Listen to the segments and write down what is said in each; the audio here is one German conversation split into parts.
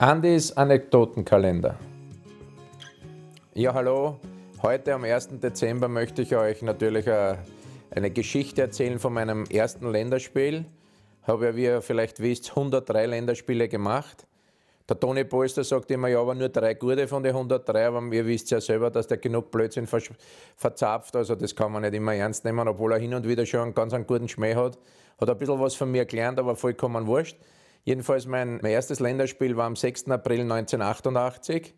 Andis Anekdotenkalender. Ja, hallo. Heute am 1. Dezember möchte ich euch natürlich äh, eine Geschichte erzählen von meinem ersten Länderspiel. Habe ja, wie ihr vielleicht wisst, 103 Länderspiele gemacht. Der Toni Polster sagt immer, ja, aber nur drei gute von den 103, aber ihr wisst ja selber, dass der genug Blödsinn ver verzapft, also das kann man nicht immer ernst nehmen, obwohl er hin und wieder schon einen ganz einen guten Schmäh hat. Hat ein bisschen was von mir gelernt, aber vollkommen wurscht. Jedenfalls mein, erstes Länderspiel war am 6. April 1988.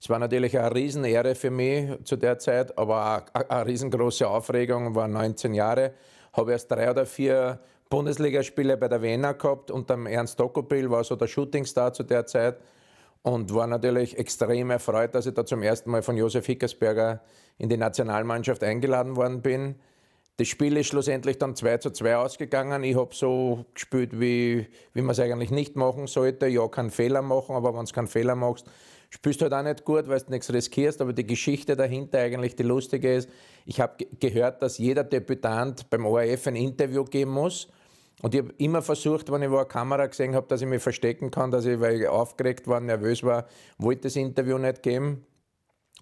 Es war natürlich eine Riesenehre für mich zu der Zeit, aber auch eine riesengroße Aufregung, war 19 Jahre, habe erst drei oder vier Bundesligaspiele bei der Wiener gehabt und am Ernst Dokopil war so der Shootingstar zu der Zeit und war natürlich extrem erfreut, dass ich da zum ersten Mal von Josef Hickersberger in die Nationalmannschaft eingeladen worden bin. Das Spiel ist schlussendlich dann 2 zu 2 ausgegangen. Ich habe so gespielt, wie, wie man es eigentlich nicht machen sollte. Ja, kann Fehler machen, aber wenn du keinen Fehler machst, spielst du halt auch nicht gut, weil du nichts riskierst. Aber die Geschichte dahinter eigentlich die lustige ist, ich habe gehört, dass jeder Debütant beim ORF ein Interview geben muss. Und ich habe immer versucht, wenn ich wo eine Kamera gesehen habe, dass ich mich verstecken kann, dass ich, weil ich aufgeregt war, nervös war, wollte das Interview nicht geben.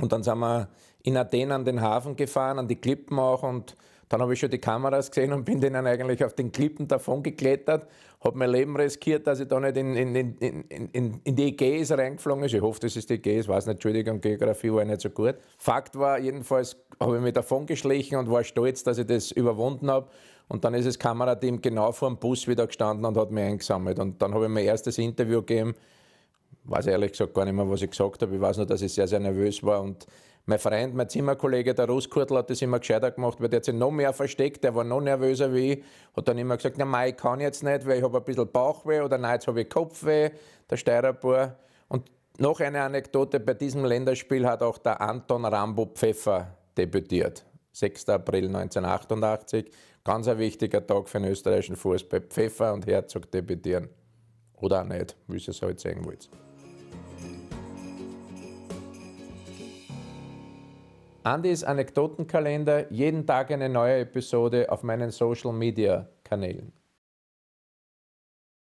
Und dann sind wir in Athen an den Hafen gefahren, an die Klippen auch und dann habe ich schon die Kameras gesehen und bin denen eigentlich auf den Klippen davon geklettert, habe mein Leben riskiert, dass ich da nicht in, in, in, in die Ägäis reingeflogen ist. Ich hoffe, das ist die Ägäis, weiß nicht, Entschuldigung, Geografie war nicht so gut. Fakt war, jedenfalls habe ich mich davon geschlichen und war stolz, dass ich das überwunden habe. Und dann ist das Kamerateam genau vor dem Bus wieder gestanden und hat mich eingesammelt. Und dann habe ich mein erstes Interview gegeben. Ich weiß ehrlich gesagt gar nicht mehr, was ich gesagt habe. Ich weiß nur, dass ich sehr, sehr nervös war und mein Freund, mein Zimmerkollege, der Ruskurtl, hat das immer gescheiter gemacht, weil der hat sich noch mehr versteckt, der war noch nervöser wie ich, hat dann immer gesagt, na mei, ich kann jetzt nicht, weil ich habe ein bisschen Bauchweh oder nein, jetzt habe ich Kopfweh, der Steirerbauer. Und noch eine Anekdote, bei diesem Länderspiel hat auch der Anton Rambo Pfeffer debütiert. 6. April 1988, ganz ein wichtiger Tag für den österreichischen Fußball. Pfeffer und Herzog debütieren. Oder auch nicht, wie ihr es heute halt sehen wollt. Andys Anekdotenkalender, jeden Tag eine neue Episode auf meinen Social Media Kanälen.